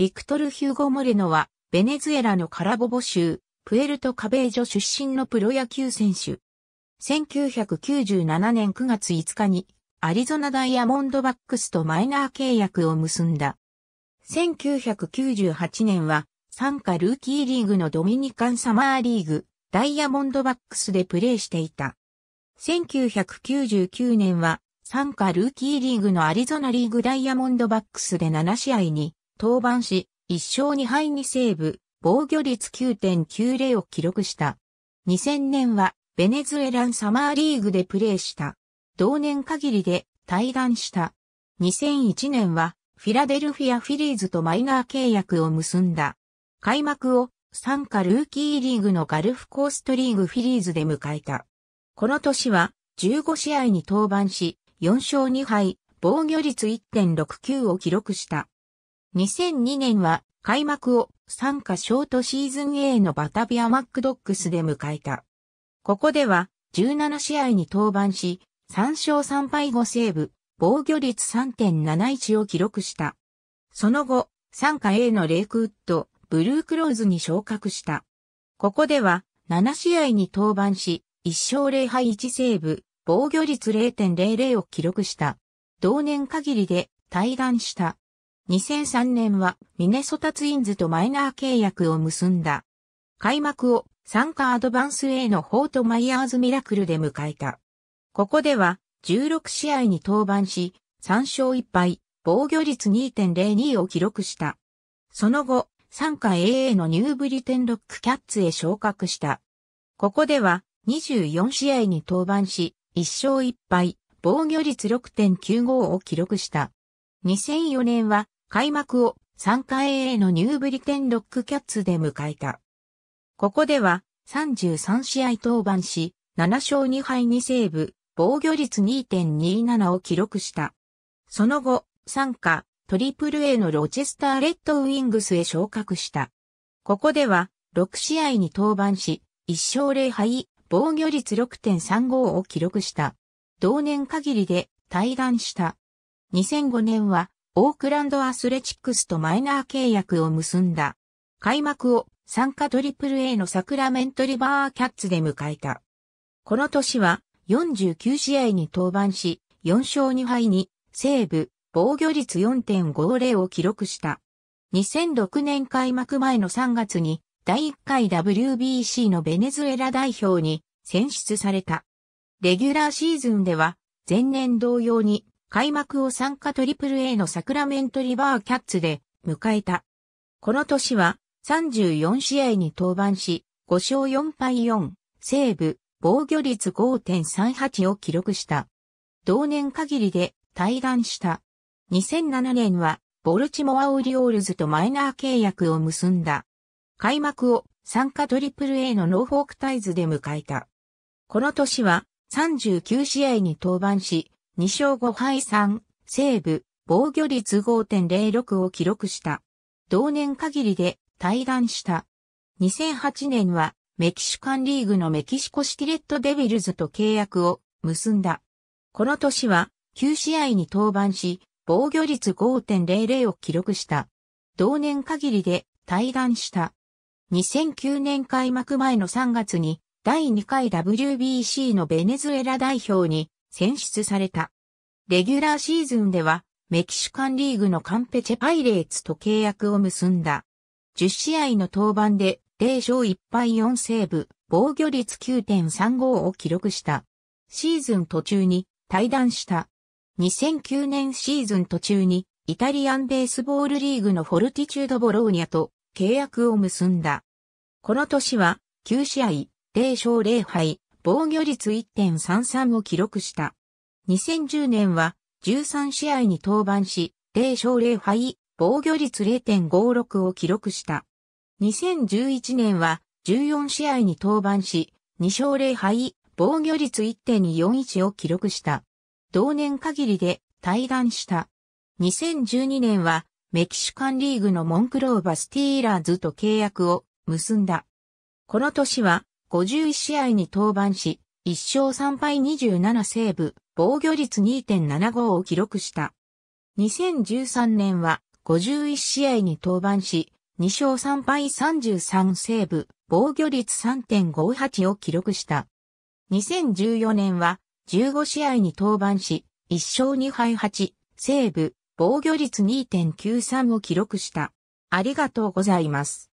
ビクトル・ヒューゴ・モレノは、ベネズエラのカラボボ州、プエルト・カベージョ出身のプロ野球選手。1997年9月5日に、アリゾナダイヤモンドバックスとマイナー契約を結んだ。1998年は、参加ルーキーリーグのドミニカンサマーリーグ、ダイヤモンドバックスでプレーしていた。1999年は、参加ルーキーリーグのアリゾナリーグダイヤモンドバックスで7試合に登板し、1勝2敗2セーブ、防御率9.90を記録した。2000年はベネズエランサマーリーグでプレーした。同年限りで退団した。2001年はフィラデルフィアフィリーズとマイナー契約を結んだ。開幕を参加ルーキーリーグのガルフコーストリーグフィリーズで迎えた。この年は15試合に登板し、4勝2敗、防御率1.69を記録した。2002年は開幕を参加ショートシーズン A のバタビアマックドックスで迎えた。ここでは17試合に登板し、3勝3敗5セーブ、防御率3.71を記録した。その後、参加 A のレイクウッド、ブルークローズに昇格した。ここでは7試合に登板し、1勝0敗1セーブ、防御率0.00を記録した。同年限りで退団した。2003年はミネソタツインズとマイナー契約を結んだ。開幕を参加アドバンス A のホートマイヤーズミラクルで迎えた。ここでは16試合に登板し、3勝1敗、防御率2.02を記録した。その後、参加 AA のニューブリテンロックキャッツへ昇格した。ここでは24試合に登板し、1勝1敗、防御率6.95を記録した。2004年は開幕を3回 A のニューブリテンロックキャッツで迎えた。ここでは33試合登板し、7勝2敗2セーブ、防御率2.27を記録した。その後、参加、トリプル A のロチェスターレッドウィングスへ昇格した。ここでは、6試合に登板し、1勝0敗、防御率6.35を記録した。同年限りで退団した。2005年はオークランドアスレチックスとマイナー契約を結んだ。開幕を参加 AAA のサクラメントリバーキャッツで迎えた。この年は49試合に登板し、4勝2敗に西部防御率4.50を記録した。2006年開幕前の3月に第1回 WBC のベネズエラ代表に選出された。レギュラーシーズンでは前年同様に開幕を参加 AAA のサクラメントリバーキャッツで迎えた。この年は34試合に登板し、5勝4敗4、セーブ、防御率5.38を記録した。同年限りで退団した。2007年はボルチモアオリオールズとマイナー契約を結んだ。開幕を参加 AAA のノーフォークタイズで迎えた。この年は39試合に登板し、2勝5敗3、セーブ、防御率5.06を記録した。同年限りで退団した。2008年はメキシカンリーグのメキシコシティレッドデビルズと契約を結んだ。この年は9試合に登板し、防御率5.00を記録した。同年限りで退団した。2009年開幕前の3月に第2回 WBC のベネズエラ代表に選出された。レギュラーシーズンでは、メキシカンリーグのカンペチェパイレーツと契約を結んだ。10試合の登板で0勝1敗4セーブ、防御率9.35を記録した。シーズン途中に退団した。2009年シーズン途中にイタリアンベースボールリーグのフォルティチュードボローニャと契約を結んだ。この年は9試合0勝0敗防御率1.33を記録した。2010年は13試合に登板し、0勝0敗、防御率0.56を記録した。2011年は14試合に登板し、2勝0敗、防御率1.41を記録した。同年限りで退団した。2012年はメキシカンリーグのモンクローバスティーラーズと契約を結んだ。この年は51試合に登板し、1勝3敗27セーブ、防御率2.75を記録した。2013年は51試合に登板し、2勝3敗33セーブ、防御率3.58を記録した。2014年は15試合に登板し、1勝2敗8セーブ、防御率2.93を記録した。ありがとうございます。